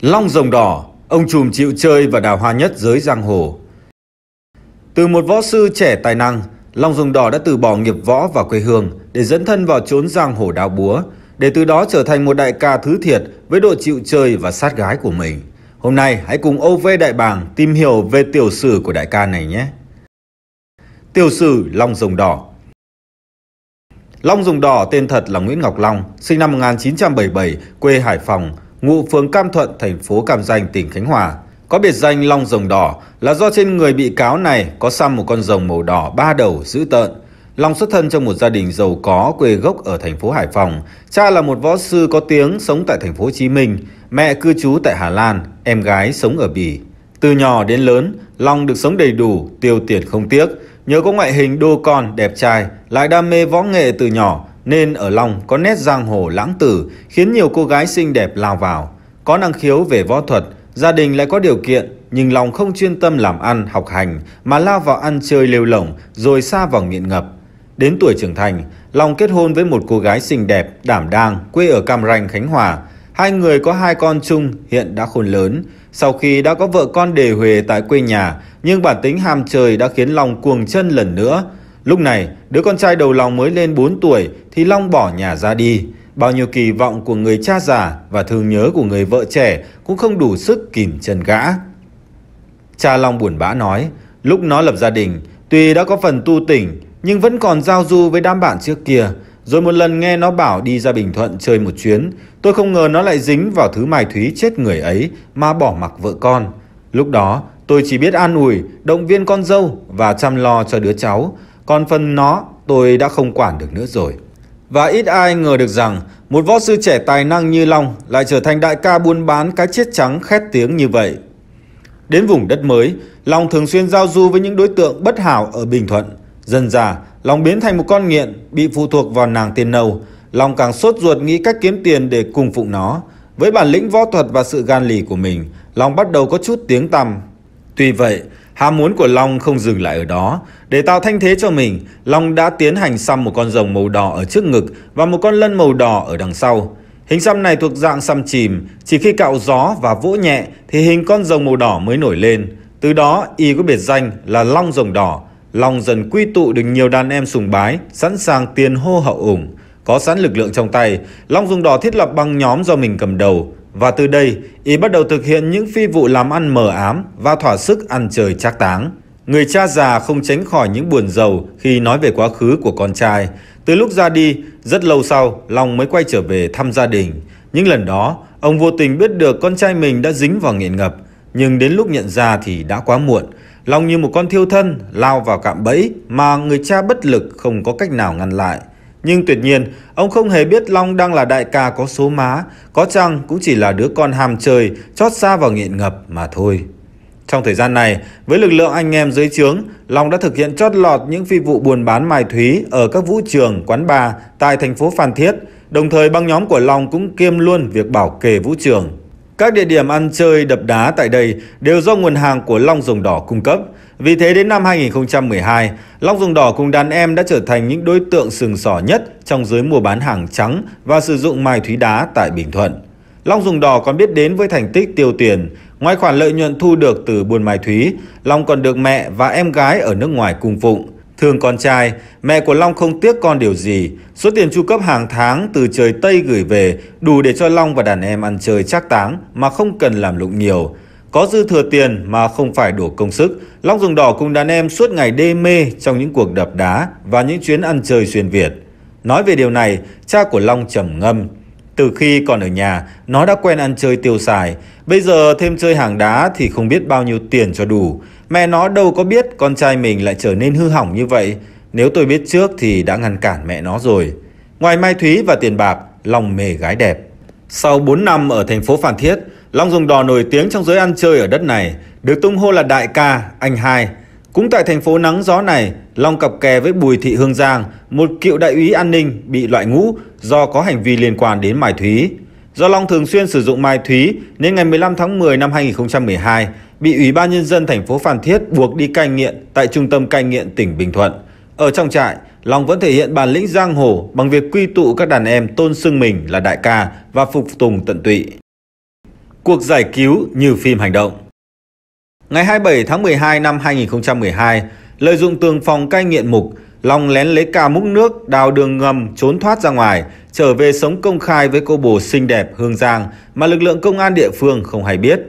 Long rồng đỏ, ông trùm chịu chơi và đào hoa nhất giới giang hồ. Từ một võ sư trẻ tài năng, Long rồng đỏ đã từ bỏ nghiệp võ và quê hương để dẫn thân vào chốn giang hồ đào búa, để từ đó trở thành một đại ca thứ thiệt với độ chịu chơi và sát gái của mình. Hôm nay hãy cùng OV Đại Bàng tìm hiểu về tiểu sử của đại ca này nhé. Tiểu sử Long Rồng Đỏ Long Rồng Đỏ tên thật là Nguyễn Ngọc Long, sinh năm 1977, quê Hải Phòng, ngụ phường Cam Thuận, thành phố Cam Ranh, tỉnh Khánh Hòa. Có biệt danh Long Rồng Đỏ là do trên người bị cáo này có xăm một con rồng màu đỏ ba đầu dữ tợn. Long xuất thân trong một gia đình giàu có quê gốc ở thành phố Hải Phòng. Cha là một võ sư có tiếng sống tại thành phố Hồ Chí Minh, mẹ cư trú tại Hà Lan, em gái sống ở Bỉ. Từ nhỏ đến lớn, Long được sống đầy đủ, tiêu tiền không tiếc. Nhớ có ngoại hình đô con, đẹp trai, lại đam mê võ nghệ từ nhỏ, nên ở lòng có nét giang hồ lãng tử khiến nhiều cô gái xinh đẹp lao vào. Có năng khiếu về võ thuật, gia đình lại có điều kiện, nhưng lòng không chuyên tâm làm ăn, học hành mà lao vào ăn chơi lêu lỏng rồi xa vào nghiện ngập. Đến tuổi trưởng thành, Long kết hôn với một cô gái xinh đẹp, đảm đang, quê ở Cam Ranh, Khánh Hòa. Hai người có hai con chung, hiện đã khôn lớn. Sau khi đã có vợ con đề huề tại quê nhà, nhưng bản tính ham chơi đã khiến Long cuồng chân lần nữa. Lúc này, đứa con trai đầu lòng mới lên 4 tuổi thì Long bỏ nhà ra đi. Bao nhiêu kỳ vọng của người cha già và thương nhớ của người vợ trẻ cũng không đủ sức kìm chân gã. Cha Long buồn bã nói, lúc nó lập gia đình, tuy đã có phần tu tỉnh nhưng vẫn còn giao du với đám bạn trước kia. Rồi một lần nghe nó bảo đi ra Bình Thuận chơi một chuyến, tôi không ngờ nó lại dính vào thứ mài thúy chết người ấy mà bỏ mặc vợ con. Lúc đó, tôi chỉ biết an ủi, động viên con dâu và chăm lo cho đứa cháu. Còn phần nó tôi đã không quản được nữa rồi. Và ít ai ngờ được rằng một võ sư trẻ tài năng như Long lại trở thành đại ca buôn bán cái chết trắng khét tiếng như vậy. Đến vùng đất mới, Long thường xuyên giao du với những đối tượng bất hảo ở Bình Thuận. Dần già Long biến thành một con nghiện bị phụ thuộc vào nàng tiền nâu. Long càng sốt ruột nghĩ cách kiếm tiền để cùng phụng nó. Với bản lĩnh võ thuật và sự gan lì của mình, Long bắt đầu có chút tiếng tăm. Tuy vậy, Ham muốn của Long không dừng lại ở đó. Để tạo thanh thế cho mình, Long đã tiến hành xăm một con rồng màu đỏ ở trước ngực và một con lân màu đỏ ở đằng sau. Hình xăm này thuộc dạng xăm chìm, chỉ khi cạo gió và vỗ nhẹ thì hình con rồng màu đỏ mới nổi lên. Từ đó, y có biệt danh là Long rồng đỏ. Long dần quy tụ được nhiều đàn em sùng bái, sẵn sàng tiền hô hậu ủng. Có sẵn lực lượng trong tay, Long rồng đỏ thiết lập băng nhóm do mình cầm đầu, và từ đây, y bắt đầu thực hiện những phi vụ làm ăn mờ ám và thỏa sức ăn chơi trác táng. Người cha già không tránh khỏi những buồn giàu khi nói về quá khứ của con trai. Từ lúc ra đi, rất lâu sau, Long mới quay trở về thăm gia đình. Những lần đó, ông vô tình biết được con trai mình đã dính vào nghiện ngập. Nhưng đến lúc nhận ra thì đã quá muộn. Long như một con thiêu thân lao vào cạm bẫy mà người cha bất lực không có cách nào ngăn lại. Nhưng tuyệt nhiên, ông không hề biết Long đang là đại ca có số má, có chăng cũng chỉ là đứa con hàm chơi, chót xa vào nghiện ngập mà thôi. Trong thời gian này, với lực lượng anh em dưới trướng, Long đã thực hiện chót lọt những phi vụ buôn bán mai thúy ở các vũ trường, quán bar tại thành phố Phan Thiết, đồng thời băng nhóm của Long cũng kiêm luôn việc bảo kê vũ trường. Các địa điểm ăn chơi đập đá tại đây đều do nguồn hàng của Long Rồng Đỏ cung cấp. Vì thế đến năm 2012, Long Rồng Đỏ cùng đàn em đã trở thành những đối tượng sừng sỏ nhất trong giới mua bán hàng trắng và sử dụng mài thúy đá tại Bình Thuận. Long Dùng Đỏ còn biết đến với thành tích tiêu tiền. Ngoài khoản lợi nhuận thu được từ buôn mài thúy, Long còn được mẹ và em gái ở nước ngoài cung phụng. Thương con trai, mẹ của Long không tiếc con điều gì. Số tiền chu cấp hàng tháng từ trời Tây gửi về đủ để cho Long và đàn em ăn chơi chắc táng mà không cần làm lụng nhiều. Có dư thừa tiền mà không phải đổ công sức, Long Dùng Đỏ cùng đàn em suốt ngày đê mê trong những cuộc đập đá và những chuyến ăn chơi xuyên Việt. Nói về điều này, cha của Long trầm ngâm. Từ khi còn ở nhà, nó đã quen ăn chơi tiêu xài. Bây giờ thêm chơi hàng đá thì không biết bao nhiêu tiền cho đủ. Mẹ nó đâu có biết con trai mình lại trở nên hư hỏng như vậy. Nếu tôi biết trước thì đã ngăn cản mẹ nó rồi. Ngoài Mai Thúy và tiền bạc, Long mê gái đẹp. Sau 4 năm ở thành phố Phan Thiết, Long dùng đò nổi tiếng trong giới ăn chơi ở đất này, được tung hô là đại ca, anh hai. Cũng tại thành phố nắng gió này, Long cặp kè với Bùi Thị Hương Giang, một cựu đại úy an ninh bị loại ngũ do có hành vi liên quan đến Mai Thúy. Do Long thường xuyên sử dụng Mai Thúy nên ngày 15 tháng 10 năm 2012 bị Ủy ban Nhân dân thành phố Phan Thiết buộc đi cai nghiện tại trung tâm cai nghiện tỉnh Bình Thuận. Ở trong trại, Long vẫn thể hiện bản lĩnh giang hồ bằng việc quy tụ các đàn em tôn xưng mình là đại ca và phục tùng tận tụy. Cuộc giải cứu như phim hành động Ngày 27 tháng 12 năm 2012, lợi dụng tường phòng cai nghiện mục, Long lén lấy ca múc nước, đào đường ngầm, trốn thoát ra ngoài, trở về sống công khai với cô bồ xinh đẹp Hương Giang mà lực lượng công an địa phương không hay biết.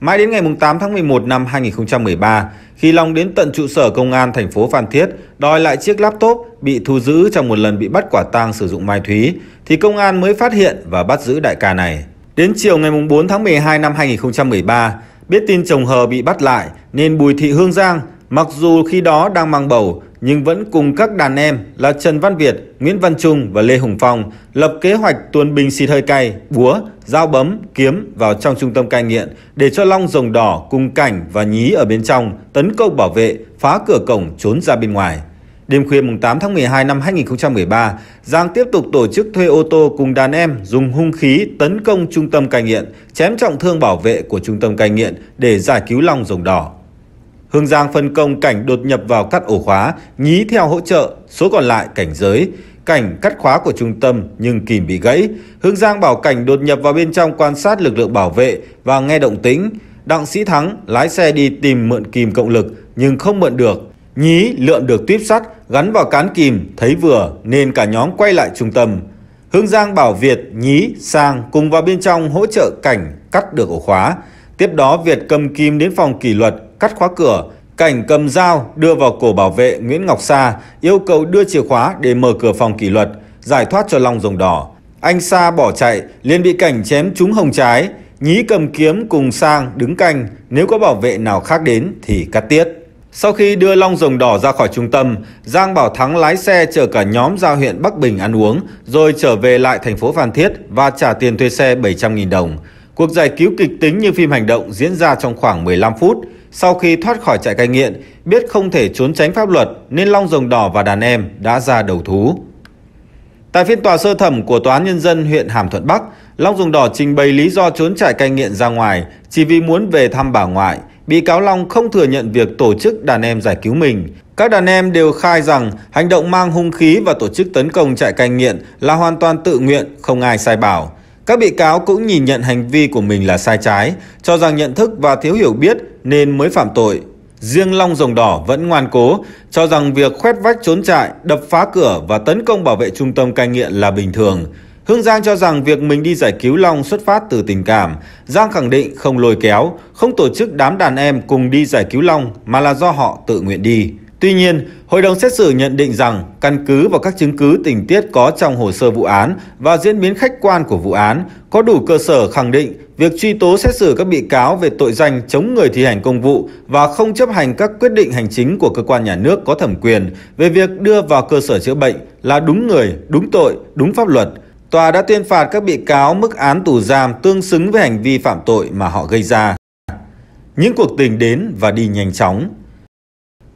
Mãi đến ngày 8 tháng 11 năm 2013, khi Long đến tận trụ sở công an thành phố Phan Thiết đòi lại chiếc laptop bị thu giữ trong một lần bị bắt quả tang sử dụng mai thúy, thì công an mới phát hiện và bắt giữ đại ca này. Đến chiều ngày 4 tháng 12 năm 2013, Biết tin chồng Hờ bị bắt lại nên Bùi Thị Hương Giang mặc dù khi đó đang mang bầu nhưng vẫn cùng các đàn em là Trần Văn Việt, Nguyễn Văn Trung và Lê Hùng Phong lập kế hoạch tuôn bình xịt hơi cay, búa, dao bấm, kiếm vào trong trung tâm cai nghiện để cho Long rồng đỏ cùng cảnh và nhí ở bên trong tấn công bảo vệ, phá cửa cổng trốn ra bên ngoài. Đêm khuya mùng 8 tháng 12 năm 2013, Giang tiếp tục tổ chức thuê ô tô cùng đàn em dùng hung khí tấn công trung tâm cai nghiện, chém trọng thương bảo vệ của trung tâm cai nghiện để giải cứu lòng rồng đỏ. Hương Giang phân công cảnh đột nhập vào cắt ổ khóa, nhí theo hỗ trợ, số còn lại cảnh giới. Cảnh cắt khóa của trung tâm nhưng kìm bị gãy. Hương Giang bảo cảnh đột nhập vào bên trong quan sát lực lượng bảo vệ và nghe động tĩnh. Đặng Sĩ Thắng lái xe đi tìm mượn kìm cộng lực nhưng không mượn được. Nhí lượn được tuyếp sắt gắn vào cán kìm thấy vừa nên cả nhóm quay lại trung tâm. Hương Giang bảo Việt, Nhí, Sang cùng vào bên trong hỗ trợ Cảnh cắt được ổ khóa. Tiếp đó Việt cầm kim đến phòng kỷ luật, cắt khóa cửa. Cảnh cầm dao đưa vào cổ bảo vệ Nguyễn Ngọc Sa, yêu cầu đưa chìa khóa để mở cửa phòng kỷ luật, giải thoát cho Long Rồng Đỏ. Anh Sa bỏ chạy, liền bị Cảnh chém trúng hồng trái. Nhí cầm kiếm cùng Sang đứng canh, nếu có bảo vệ nào khác đến thì cắt tiết. Sau khi đưa Long Rồng Đỏ ra khỏi trung tâm, Giang Bảo Thắng lái xe chở cả nhóm ra huyện Bắc Bình ăn uống, rồi trở về lại thành phố Phan Thiết và trả tiền thuê xe 700.000 đồng. Cuộc giải cứu kịch tính như phim hành động diễn ra trong khoảng 15 phút. Sau khi thoát khỏi trại cai nghiện, biết không thể trốn tránh pháp luật nên Long Rồng Đỏ và đàn em đã ra đầu thú. Tại phiên tòa sơ thẩm của Tòa án Nhân dân huyện Hàm Thuận Bắc, Long Rồng Đỏ trình bày lý do trốn trại cai nghiện ra ngoài chỉ vì muốn về thăm bà ngoại – bị cáo Long không thừa nhận việc tổ chức đàn em giải cứu mình. Các đàn em đều khai rằng hành động mang hung khí và tổ chức tấn công trại cai nghiện là hoàn toàn tự nguyện, không ai sai bảo. Các bị cáo cũng nhìn nhận hành vi của mình là sai trái, cho rằng nhận thức và thiếu hiểu biết nên mới phạm tội. Riêng Long Rồng Đỏ vẫn ngoan cố, cho rằng việc khoét vách trốn trại, đập phá cửa và tấn công bảo vệ trung tâm cai nghiện là bình thường. Hương Giang cho rằng việc mình đi giải cứu Long xuất phát từ tình cảm. Giang khẳng định không lôi kéo, không tổ chức đám đàn em cùng đi giải cứu Long mà là do họ tự nguyện đi. Tuy nhiên, hội đồng xét xử nhận định rằng căn cứ vào các chứng cứ tình tiết có trong hồ sơ vụ án và diễn biến khách quan của vụ án, có đủ cơ sở khẳng định việc truy tố xét xử các bị cáo về tội danh chống người thi hành công vụ và không chấp hành các quyết định hành chính của cơ quan nhà nước có thẩm quyền về việc đưa vào cơ sở chữa bệnh là đúng người, đúng tội, đúng pháp luật tòa đã tuyên phạt các bị cáo mức án tù giam tương xứng với hành vi phạm tội mà họ gây ra. Những cuộc tình đến và đi nhanh chóng.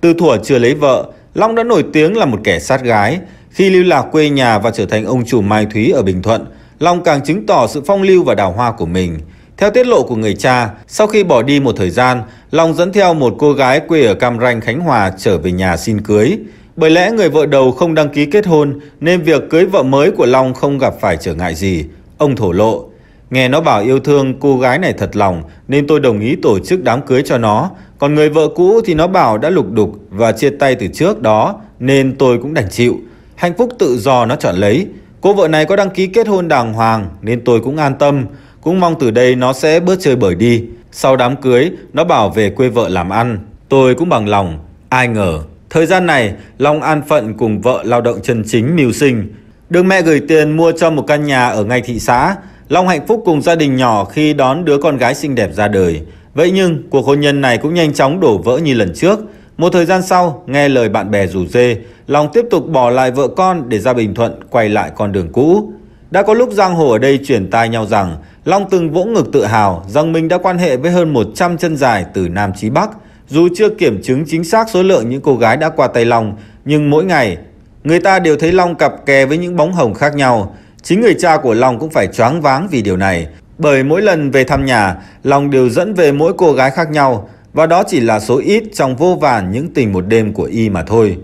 Từ thuở chưa lấy vợ, Long đã nổi tiếng là một kẻ sát gái. Khi lưu lạc quê nhà và trở thành ông chủ Mai Thúy ở Bình Thuận, Long càng chứng tỏ sự phong lưu và đào hoa của mình. Theo tiết lộ của người cha, sau khi bỏ đi một thời gian, Long dẫn theo một cô gái quê ở Cam Ranh, Khánh Hòa trở về nhà xin cưới. Bởi lẽ người vợ đầu không đăng ký kết hôn nên việc cưới vợ mới của Long không gặp phải trở ngại gì. Ông thổ lộ, nghe nó bảo yêu thương cô gái này thật lòng nên tôi đồng ý tổ chức đám cưới cho nó. Còn người vợ cũ thì nó bảo đã lục đục và chia tay từ trước đó nên tôi cũng đành chịu. Hạnh phúc tự do nó chọn lấy. Cô vợ này có đăng ký kết hôn đàng hoàng nên tôi cũng an tâm. Cũng mong từ đây nó sẽ bớt chơi bời đi. Sau đám cưới, nó bảo về quê vợ làm ăn. Tôi cũng bằng lòng, ai ngờ Thời gian này, Long an phận cùng vợ lao động chân chính mưu sinh. Được mẹ gửi tiền mua cho một căn nhà ở ngay thị xã, Long hạnh phúc cùng gia đình nhỏ khi đón đứa con gái xinh đẹp ra đời. Vậy nhưng, cuộc hôn nhân này cũng nhanh chóng đổ vỡ như lần trước. Một thời gian sau, nghe lời bạn bè rủ dê, Long tiếp tục bỏ lại vợ con để ra Bình Thuận quay lại con đường cũ. Đã có lúc giang hồ ở đây truyền tai nhau rằng Long từng vỗ ngực tự hào rằng mình đã quan hệ với hơn 100 chân dài từ Nam chí Bắc – dù chưa kiểm chứng chính xác số lượng những cô gái đã qua tay Long, nhưng mỗi ngày, người ta đều thấy Long cặp kè với những bóng hồng khác nhau. Chính người cha của Long cũng phải choáng váng vì điều này. Bởi mỗi lần về thăm nhà, Long đều dẫn về mỗi cô gái khác nhau, và đó chỉ là số ít trong vô vàn những tình một đêm của y mà thôi.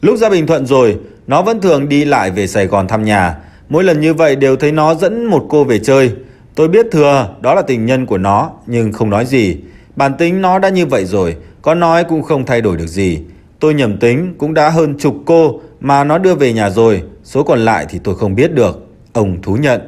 Lúc ra Bình Thuận rồi, nó vẫn thường đi lại về Sài Gòn thăm nhà. Mỗi lần như vậy đều thấy nó dẫn một cô về chơi. Tôi biết thừa đó là tình nhân của nó nhưng không nói gì. Bản tính nó đã như vậy rồi, có nói cũng không thay đổi được gì. Tôi nhầm tính cũng đã hơn chục cô mà nó đưa về nhà rồi, số còn lại thì tôi không biết được. Ông thú nhận.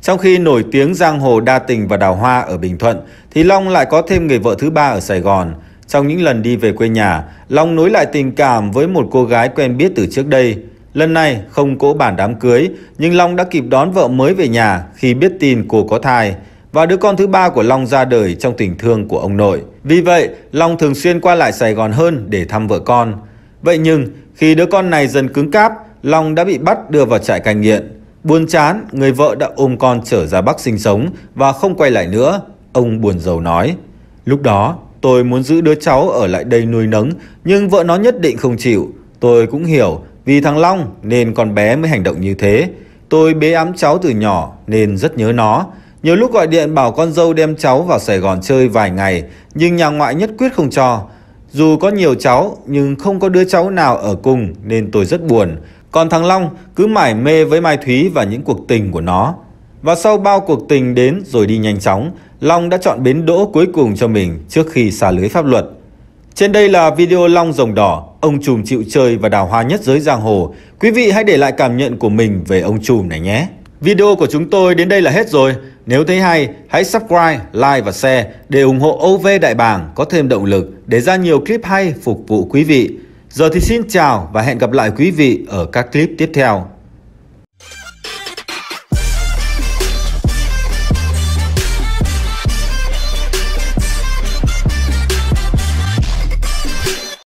Trong khi nổi tiếng giang hồ đa tình và đào hoa ở Bình Thuận, thì Long lại có thêm người vợ thứ ba ở Sài Gòn. Trong những lần đi về quê nhà, Long nối lại tình cảm với một cô gái quen biết từ trước đây. Lần này không cỗ bản đám cưới, nhưng Long đã kịp đón vợ mới về nhà khi biết tin cô có thai và đứa con thứ ba của Long ra đời trong tình thương của ông nội. Vì vậy, Long thường xuyên qua lại Sài Gòn hơn để thăm vợ con. Vậy nhưng, khi đứa con này dần cứng cáp, Long đã bị bắt đưa vào trại cai nghiện. Buồn chán, người vợ đã ôm con trở ra Bắc sinh sống và không quay lại nữa, ông buồn giàu nói. Lúc đó, tôi muốn giữ đứa cháu ở lại đây nuôi nấng, nhưng vợ nó nhất định không chịu. Tôi cũng hiểu, vì thằng Long nên con bé mới hành động như thế. Tôi bế ám cháu từ nhỏ nên rất nhớ nó. Nhiều lúc gọi điện bảo con dâu đem cháu vào Sài Gòn chơi vài ngày, nhưng nhà ngoại nhất quyết không cho. Dù có nhiều cháu, nhưng không có đứa cháu nào ở cùng nên tôi rất buồn. Còn thằng Long cứ mải mê với Mai Thúy và những cuộc tình của nó. Và sau bao cuộc tình đến rồi đi nhanh chóng, Long đã chọn bến đỗ cuối cùng cho mình trước khi xả lưới pháp luật. Trên đây là video Long Rồng Đỏ, ông trùm chịu chơi và đào hoa nhất giới giang hồ. Quý vị hãy để lại cảm nhận của mình về ông trùm này nhé. Video của chúng tôi đến đây là hết rồi. Nếu thấy hay, hãy subscribe, like và share để ủng hộ OV Đại Bàng có thêm động lực để ra nhiều clip hay phục vụ quý vị. Giờ thì xin chào và hẹn gặp lại quý vị ở các clip tiếp theo.